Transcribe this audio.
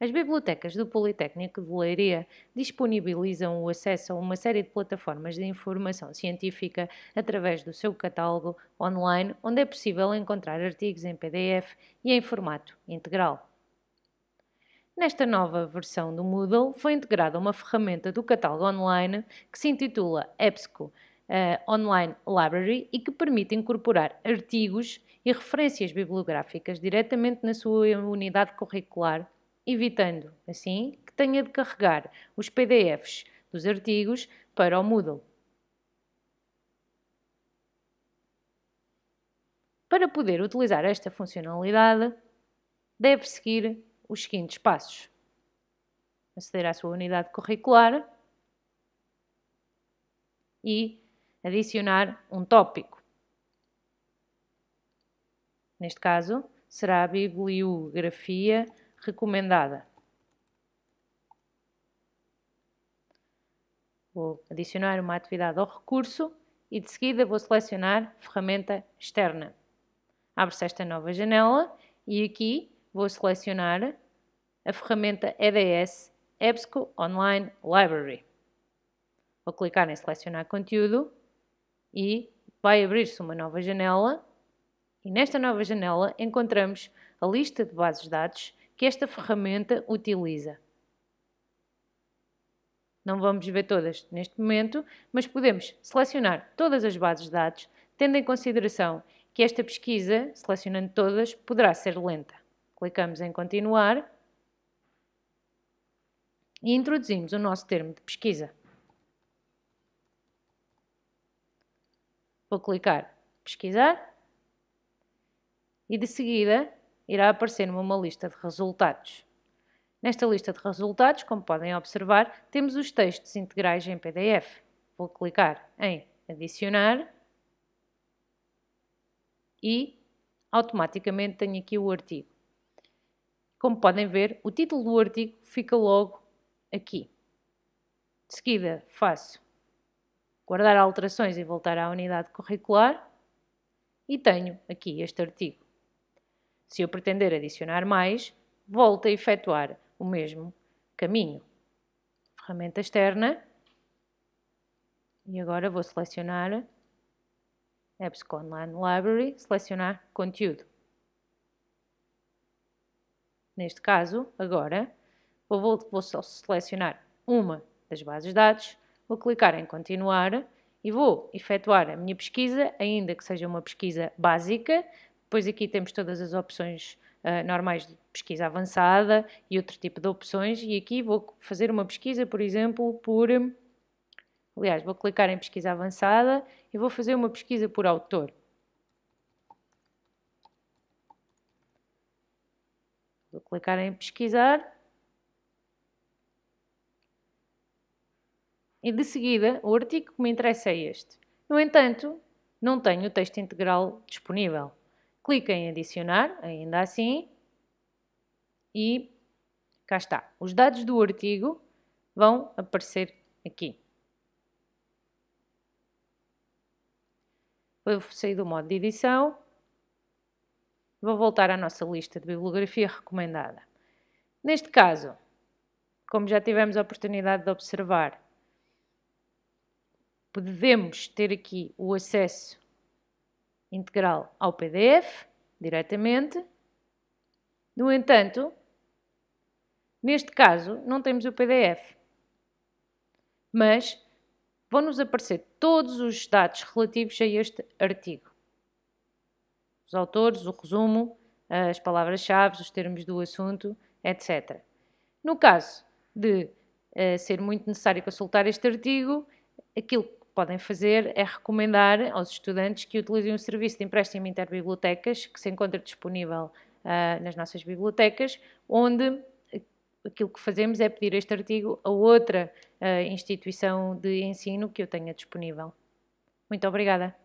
As bibliotecas do Politécnico de Leiria disponibilizam o acesso a uma série de plataformas de informação científica através do seu catálogo online, onde é possível encontrar artigos em PDF e em formato integral. Nesta nova versão do Moodle foi integrada uma ferramenta do catálogo online que se intitula EBSCO uh, Online Library e que permite incorporar artigos e referências bibliográficas diretamente na sua unidade curricular evitando, assim, que tenha de carregar os PDFs dos artigos para o Moodle. Para poder utilizar esta funcionalidade, deve seguir os seguintes passos. Aceder à sua unidade curricular e adicionar um tópico. Neste caso, será a bibliografia recomendada. Vou adicionar uma atividade ao recurso e de seguida vou selecionar ferramenta externa. Abre-se esta nova janela e aqui vou selecionar a ferramenta EDS EBSCO Online Library. Vou clicar em selecionar conteúdo e vai abrir-se uma nova janela e nesta nova janela encontramos a lista de bases de dados que esta ferramenta utiliza. Não vamos ver todas neste momento, mas podemos selecionar todas as bases de dados, tendo em consideração que esta pesquisa, selecionando todas, poderá ser lenta. Clicamos em Continuar e introduzimos o nosso termo de pesquisa. Vou clicar Pesquisar e de seguida irá aparecer-me uma lista de resultados. Nesta lista de resultados, como podem observar, temos os textos integrais em PDF. Vou clicar em Adicionar e automaticamente tenho aqui o artigo. Como podem ver, o título do artigo fica logo aqui. De seguida, faço guardar alterações e voltar à unidade curricular e tenho aqui este artigo. Se eu pretender adicionar mais, volto a efetuar o mesmo caminho. Ferramenta externa. E agora vou selecionar EBSCO Online Library, selecionar conteúdo. Neste caso, agora, vou, vou só selecionar uma das bases de dados, vou clicar em continuar e vou efetuar a minha pesquisa, ainda que seja uma pesquisa básica, depois aqui temos todas as opções uh, normais de pesquisa avançada e outro tipo de opções. E aqui vou fazer uma pesquisa, por exemplo, por... Aliás, vou clicar em pesquisa avançada e vou fazer uma pesquisa por autor. Vou clicar em pesquisar. E de seguida, o artigo que me interessa é este. No entanto, não tenho o texto integral disponível clico em adicionar, ainda assim, e cá está. Os dados do artigo vão aparecer aqui. Vou sair do modo de edição. Vou voltar à nossa lista de bibliografia recomendada. Neste caso, como já tivemos a oportunidade de observar, podemos ter aqui o acesso integral ao PDF, diretamente. No entanto, neste caso, não temos o PDF, mas vão-nos aparecer todos os dados relativos a este artigo. Os autores, o resumo, as palavras-chave, os termos do assunto, etc. No caso de uh, ser muito necessário consultar este artigo, aquilo podem fazer é recomendar aos estudantes que utilizem o serviço de empréstimo interbibliotecas que se encontra disponível uh, nas nossas bibliotecas, onde aquilo que fazemos é pedir este artigo a outra uh, instituição de ensino que eu tenha disponível. Muito obrigada.